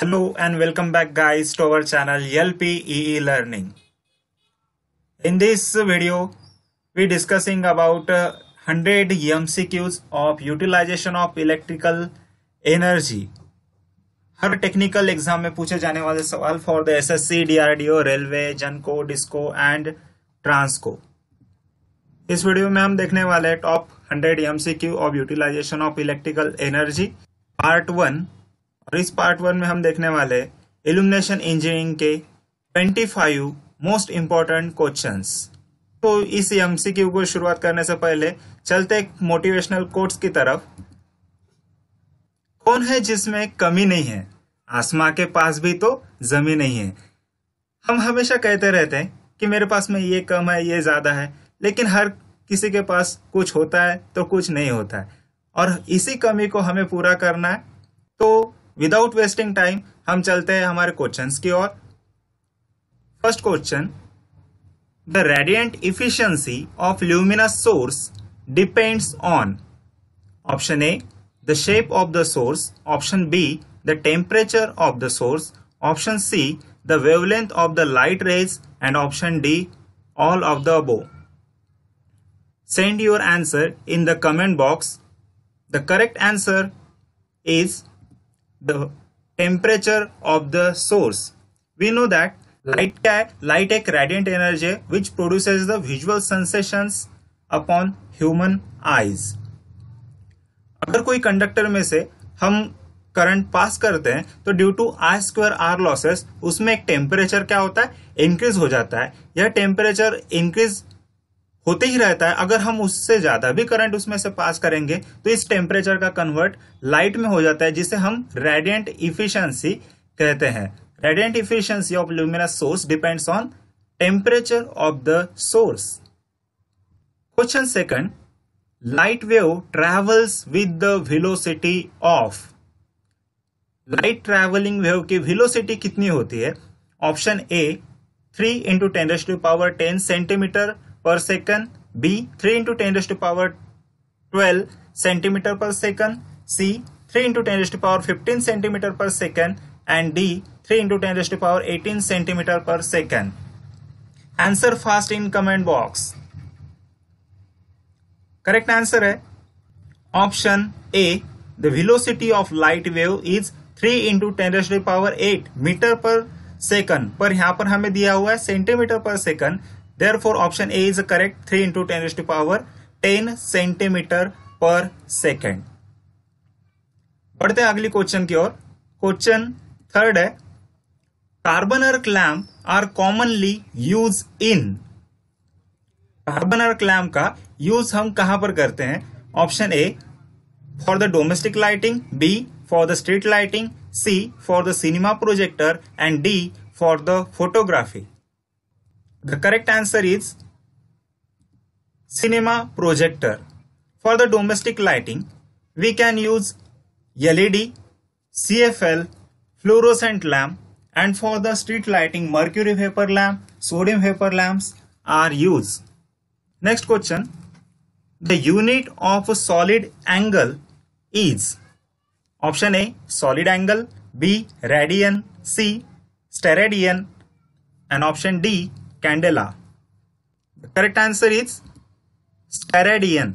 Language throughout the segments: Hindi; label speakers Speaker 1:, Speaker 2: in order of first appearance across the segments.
Speaker 1: Hello and welcome back guys to our channel LP EE Learning. In this video, we discussing about uh, 100 MCQs of utilization of electrical energy. हर टेक्निकल एग्जाम में पूछे जाने वाले सवाल for the SSC, DRDO, railway genco disco and transco इस वीडियो में हम देखने वाले top 100 MCQ of utilization of electrical energy part one और इस पार्ट वन में हम देखने वाले इल्यूमिनेशन इंजीनियरिंग के 25 मोस्ट इम्पॉर्टेंट क्वेश्चंस तो इस एमसीक्यू को शुरुआत करने से पहले चलते एक मोटिवेशनल कोट्स की तरफ कौन है जिसमें कमी नहीं है आसमां के पास भी तो जमीन नहीं है हम हमेशा कहते रहते हैं कि मेरे पास में ये कम है ये ज्यादा है लेकिन हर किसी के पास कुछ होता है तो कुछ नहीं होता है और इसी कमी को हमें पूरा करना है तो विदाउट वेस्टिंग टाइम हम चलते हैं हमारे क्वेश्चन की ओर first question the radiant efficiency of luminous source depends on option A the shape of the source option B the temperature of the source option C the wavelength of the light rays and option D all of the above send your answer in the comment box the correct answer is the temperature of the source. We know that light can light a radiant energy which produces the visual sensations upon human eyes. अगर कोई कंडक्टर में से हम करंट पास करते हैं तो due to I square R losses उसमें एक टेम्परेचर क्या होता है इंक्रीज हो जाता है यह टेम्परेचर इंक्रीज होते ही रहता है अगर हम उससे ज्यादा भी करंट उसमें से पास करेंगे तो इस टेम्परेचर का कन्वर्ट लाइट में हो जाता है जिसे हम रेडियंट इफिशियंसी कहते हैं radiant efficiency of luminous source depends on temperature of the source question second light wave travels with the velocity of light travelling wave की विलोसिटी कितनी होती है option A three into ten power ten centimetre per second B three into ten raised power twelve centimetre per second C three into ten raised power fifteen centimetre per second and D three into ten raised power eighteen centimetre per second answer fast in comment box correct answer है option A the velocity of light wave is three into ten raised power eight metre per second पर यहां पर हमें दिया हुआ है centimetre per second Therefore, option A is correct 3 into 10 raised to power 10 centimetre per second बढ़ते हैं अगली क्वेश्चन की ओर क्वेश्चन थर्ड है carbon arc lamp are commonly use in carbon arc lamp का यूज हम कहां पर करते हैं option A for the domestic lighting B for the street lighting C for the cinema projector and D for the photography The correct answer is cinema projector. For the domestic lighting, we can use LED, CFL, fluorescent lamp and for the street lighting mercury vapor lamp, sodium vapor lamps are used. Next question. The unit of a solid angle is option A solid angle, B radian, C steradian and option D candela. The correct answer is steradian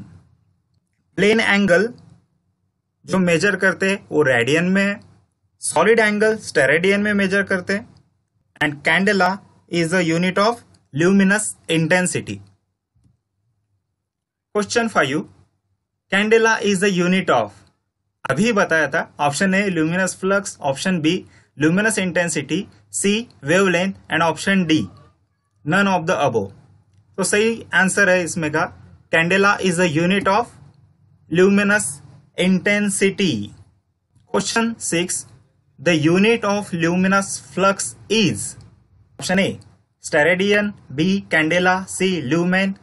Speaker 1: plane angle जो मेजर करते हैं वो रेडियन में है सॉलिड एंगल स्टेरेडियन में मेजर करते हैं and candela is the unit of luminous intensity question five candela is the unit of अभी बताया था option A luminous flux option B luminous intensity C wavelength and option D none of the above तो सही आंसर है इसमें का candela is a unit of luminous intensity question six the unit of luminous flux is option A steradian B candela C lumen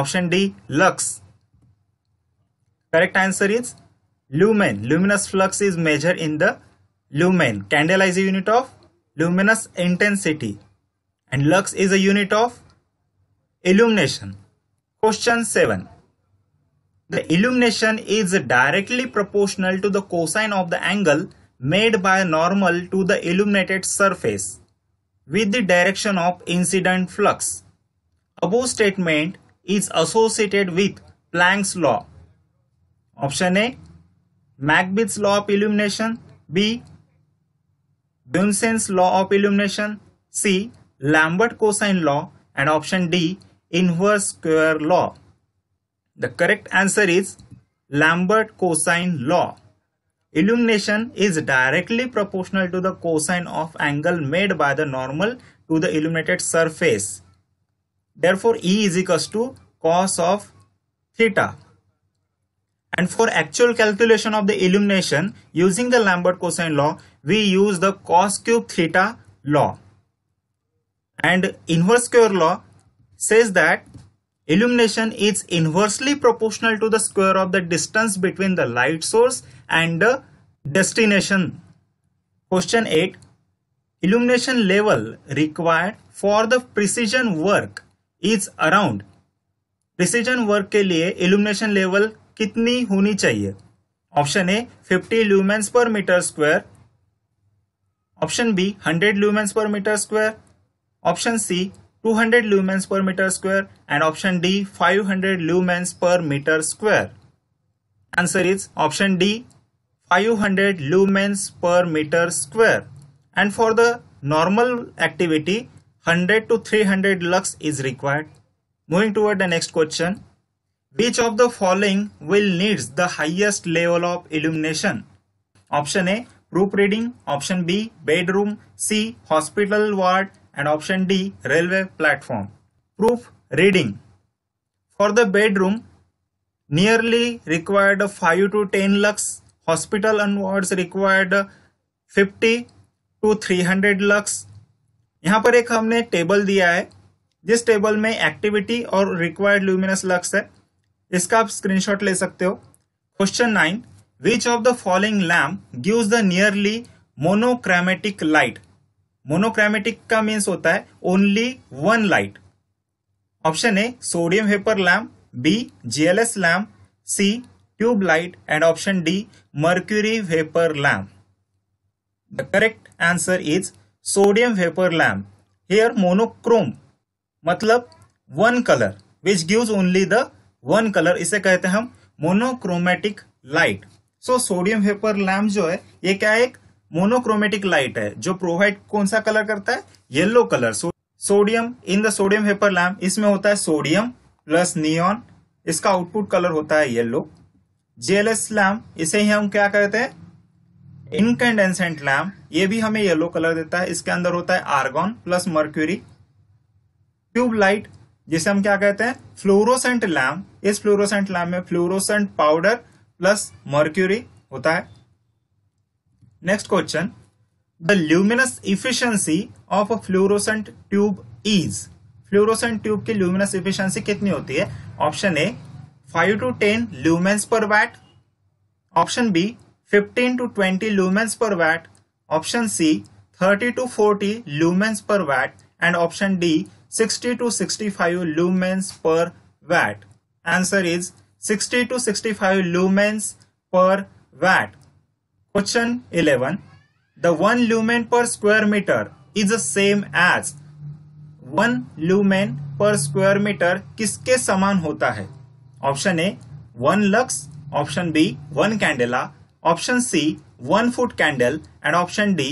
Speaker 1: option D lux correct answer is lumen luminous flux is measure in the lumen candela is a unit of luminous intensity and lux is a unit of illumination. Question 7. The illumination is directly proportional to the cosine of the angle made by a normal to the illuminated surface with the direction of incident flux. Above statement is associated with Planck's law. Option A. Macbeth's law of illumination. B. Bunsen's law of illumination. C. Lambert cosine law and option D inverse square law. The correct answer is Lambert cosine law. Illumination is directly proportional to the cosine of angle made by the normal to the illuminated surface. Therefore, E is equals to cos of theta. And for actual calculation of the illumination using the Lambert cosine law, we use the cos cube theta law and inverse square law says that illumination is inversely proportional to the square of the distance between the light source and the destination. Question 8. Illumination level required for the precision work is around. Precision work ke liye illumination level कितनी होनी chahiye? Option A: 50 lumens per meter square. Option B: 100 lumens per meter square option C 200 lumens per meter square and option D 500 lumens per meter square. Answer is option D 500 lumens per meter square and for the normal activity 100 to 300 lux is required. Moving toward the next question. Which of the following will needs the highest level of illumination? Option A proofreading, option B bedroom, C hospital ward, and option D railway platform. Proof reading. For the bedroom, nearly required 5 to 10 lakhs. Hospital and required 50 two three hundred lux यहाँ पर एक हमने टेबल दिया है जिस टेबल में एक्टिविटी और रिक्वायर्ड ल्यूमिनस लक्स है इसका आप स्क्रीनशॉट ले सकते हो question nine which of the following lamp gives the nearly monochromatic light monochromatic का मीन्स होता है only one light option A sodium vapour lamp B GLS lamp C tube light and option D mercury vapour lamp the correct answer is sodium vapour lamp here monochrome मतलब one colour which gives only the one colour इसे कहते हैं हम monochromatic light so sodium vapour lamp जो है ये क्या है एक मोनोक्रोमेटिक लाइट है जो प्रोवाइड कौन सा कलर करता है yellow colour so, sodium in the sodium vapour lamp इसमें होता है सोडियम प्लस नियॉन इसका आउटपुट कलर होता है येलो जेएलएस लैम्प इसे ही हम क्या कहते हैं इनकंडेंसेंट लैम्प ये भी हमें येलो कलर देता है इसके अंदर होता है argon plus mercury tube light जिसे हम क्या कहते हैं फ्लोरोसेंट लैम्प इस फ्लोरोसेंट लैम्प में फ्लोरोसेंट पाउडर प्लस मर्क्यूरी होता है Next question. The luminous efficiency of a fluorescent tube is fluorescent tube की ल्यूमिनस इफिशियंसी कितनी होती है option A 5 to 10 lumens per watt option B 15 to 20 lumens per watt option C 30 to 40 lumens per watt and option D 60 to 65 lumens per watt answer is 60 to 65 lumens per watt question eleven the one lumen per square metre is same as one 1 per square metre किसके समान होता है option A one lux option B one candela option C one foot candle and option D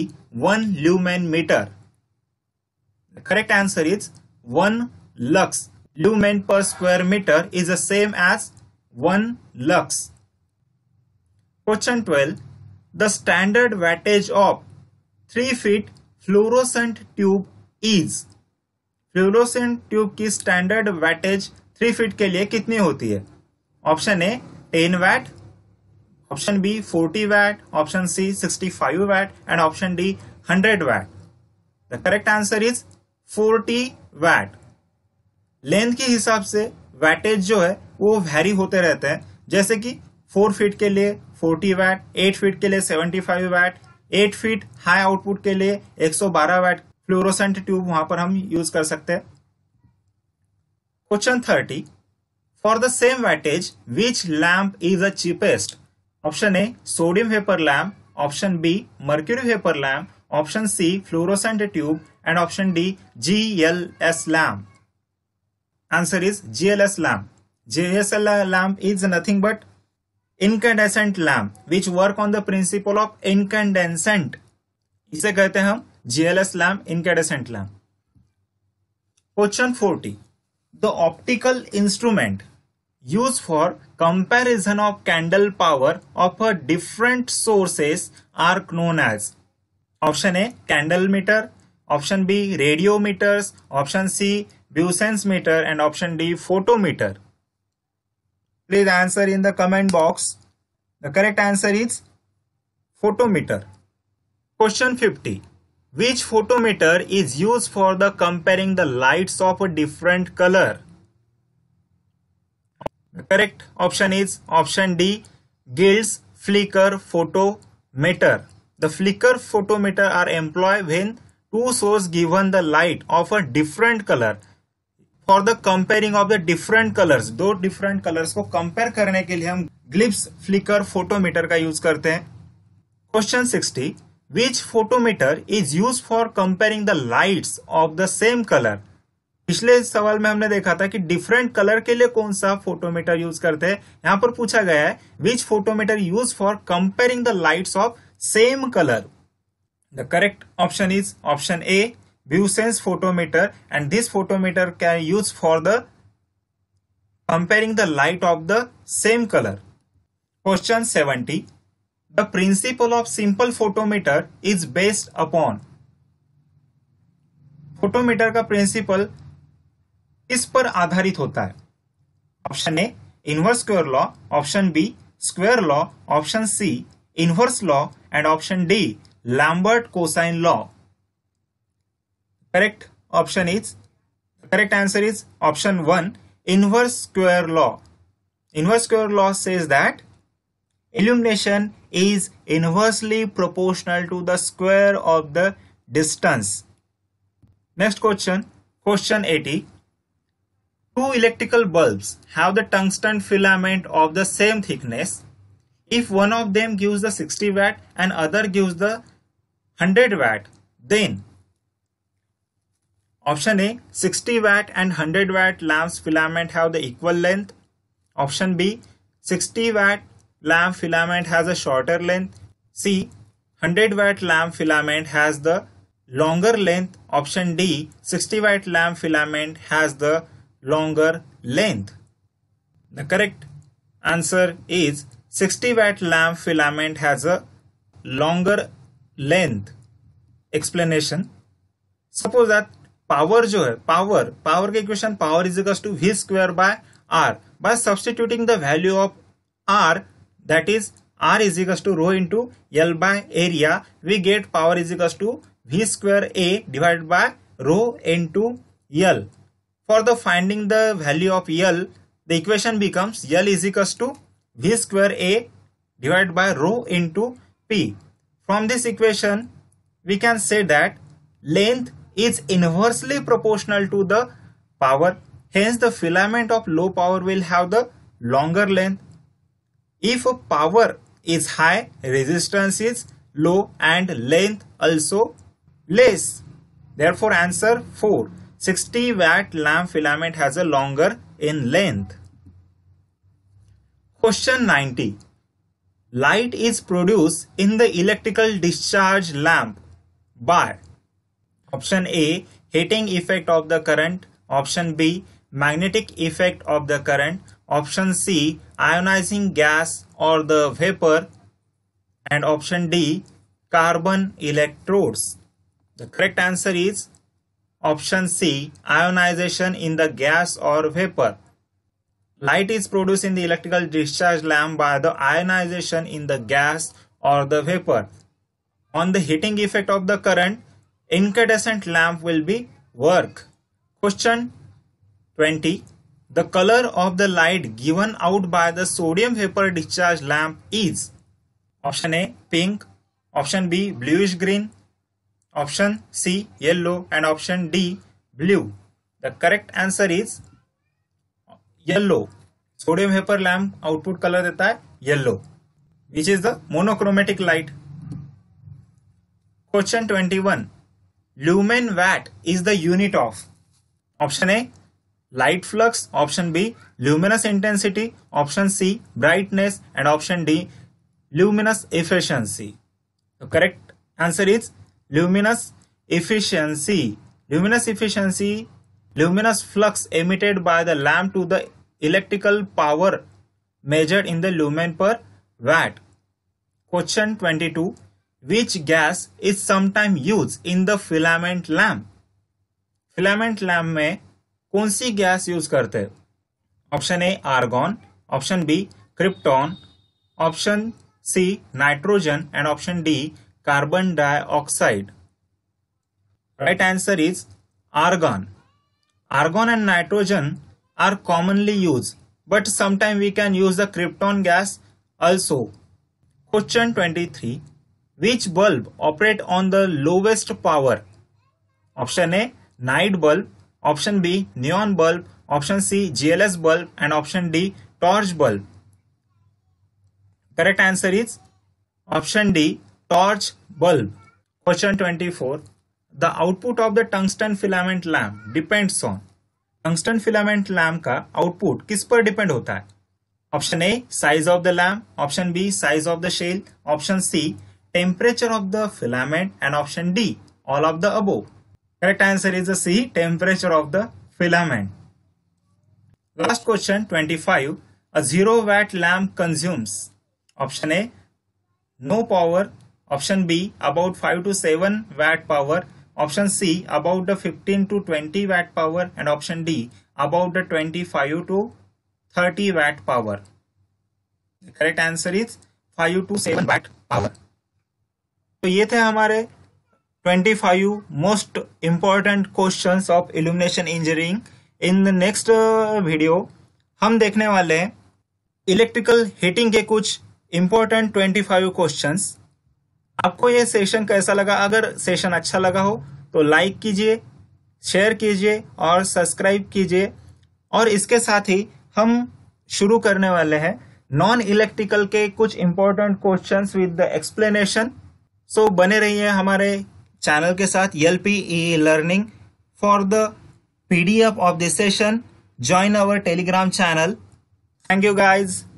Speaker 1: one lumen metre correct answer is one lux lumen per square metre is the same as one lux question twelve The standard wattage of 3 feet fluorescent tube is fluorescent tube की स्टैंडर्ड वैटेज थ्री फीट के लिए कितनी होती है option A ten watt option B forty watt option C sixty five watt and option D hundred watt the correct answer is forty watt length के हिसाब से वैटेज जो है वो वेरी होते रहते हैं जैसे कि फोर फीट के लिए फोर्टी वैट एट फीट के लिए seventy five watt eight feet high output के लिए एक सौ बारह वैट फ्लोरोसेंट ट्यूब वहां पर हम यूज कर सकते हैं question thirty for the same wattage which lamp is the cheapest option A sodium vapour lamp option B mercury vapour lamp option C fluorescent tube and option D G L S lamp answer is G L S lamp G S L lamp is nothing but incandescent lamp which work on the principle of incandescent इसे कहते हैं हम GLS lamp incandescent lamp question forty the optical instrument used for comparison of candle power of a different sources are known as option A meter. option B radiometers, option C Busense meter and option D photometer. Please answer in the comment box. The correct answer is photometer. Question 50. Which photometer is used for the comparing the lights of a different color? The correct option is option D. Gills flicker photometer. The flicker photometer are employed when two sources given the light of a different color for the comparing of the different colours दो डिफरेंट कलर्स को कंपेयर करने के लिए हम ग्लिप्स फ्लिकर फोटोमीटर का यूज करते हैं question sixty which photometer is use for comparing the lights of the same colour पिछले सवाल में हमने देखा था कि डिफरेंट कलर के लिए कौन सा फोटोमीटर यूज करते हैं यहां पर पूछा गया है which photometer use for comparing the lights of same colour the correct option is option A Busen's photometer and this photometer can use for the comparing the light of the same color. Question 70. The principle of simple photometer is based upon photometer का प्रिंसिपल किस पर आधारित होता है option A inverse square law option B square law option C inverse law and option D Lambert cosine law Correct option is the correct answer is option 1 inverse square law. Inverse square law says that illumination is inversely proportional to the square of the distance. Next question, question 80. Two electrical bulbs have the tungsten filament of the same thickness. If one of them gives the 60 watt and other gives the 100 watt, then Option A 60 watt and 100 watt lamps filament have the equal length. Option B 60 watt lamp filament has a shorter length. C 100 watt lamp filament has the longer length. Option D 60 watt lamp filament has the longer length. The correct answer is 60 watt lamp filament has a longer length. Explanation Suppose that power जो है पावर पावर के equation power is to V square by R by substituting the value of R that is R is to rho into L by area we get power is to V square A divided by rho into L for the finding the value of L the equation becomes L is to V square A divide by rho into P from this equation we can say that length is inversely proportional to the power. Hence, the filament of low power will have the longer length. If power is high, resistance is low and length also less. Therefore, answer 4. 60 watt lamp filament has a longer in length. Question 90. Light is produced in the electrical discharge lamp by Option A heating effect of the current. Option B magnetic effect of the current. Option C ionizing gas or the vapor. And option D carbon electrodes. The correct answer is option C ionization in the gas or vapor. Light is produced in the electrical discharge lamp by the ionization in the gas or the vapor. On the heating effect of the current, incandescent lamp will be work. Question 20. The color of the light given out by the sodium vapor discharge lamp is option A pink, option B bluish green, option C yellow and option D blue. The correct answer is yellow. Sodium vapor lamp output color is yellow which is the monochromatic light. Question 21. Lumen watt is the unit of option A light flux, option B luminous intensity, option C brightness and option D luminous efficiency. The correct answer is luminous efficiency. Luminous efficiency, luminous flux emitted by the lamp to the electrical power measured in the lumen per watt. Question 22 which gas is sometimes used in the filament lamp? Filament lamp में कौन सी गैस यूज करते हैं? Option A argon, option B krypton, option C nitrogen and option D carbon dioxide. Right answer is argon. Argon and nitrogen are commonly used, but sometimes we can use the krypton gas also. Question twenty three. which bulb operate on the lowest power option a night bulb option b neon bulb option c gls bulb and option d torch bulb correct answer is option d torch bulb question 24 the output of the tungsten filament lamp depends on tungsten filament lamp का आउटपुट किस पर डिपेंड होता है option A size of the lamp option B size of the shell option C temperature of the filament and option D, all of the above. Correct answer is the C, temperature of the filament. Last question 25. A 0 watt lamp consumes option A no power, option B about 5 to 7 watt power, option C about the 15 to 20 watt power and option D about the 25 to 30 watt power. The correct answer is 5 to 7 watt power. तो ये थे हमारे 25 most important question of illumination engineering in the next video हम देखने वाले हैं इलेक्ट्रिकल हीटिंग के कुछ इम्पोर्टेंट 25 क्वेश्चन आपको ये सेशन कैसा लगा अगर सेशन अच्छा लगा हो तो लाइक कीजिए शेयर कीजिए और सब्सक्राइब कीजिए और इसके साथ ही हम शुरू करने वाले हैं नॉन इलेक्ट्रिकल के कुछ important question with the explanation so so, बने रहिए हमारे चैनल के साथ L P E learning for the P D F of this session join our Telegram channel thank you guys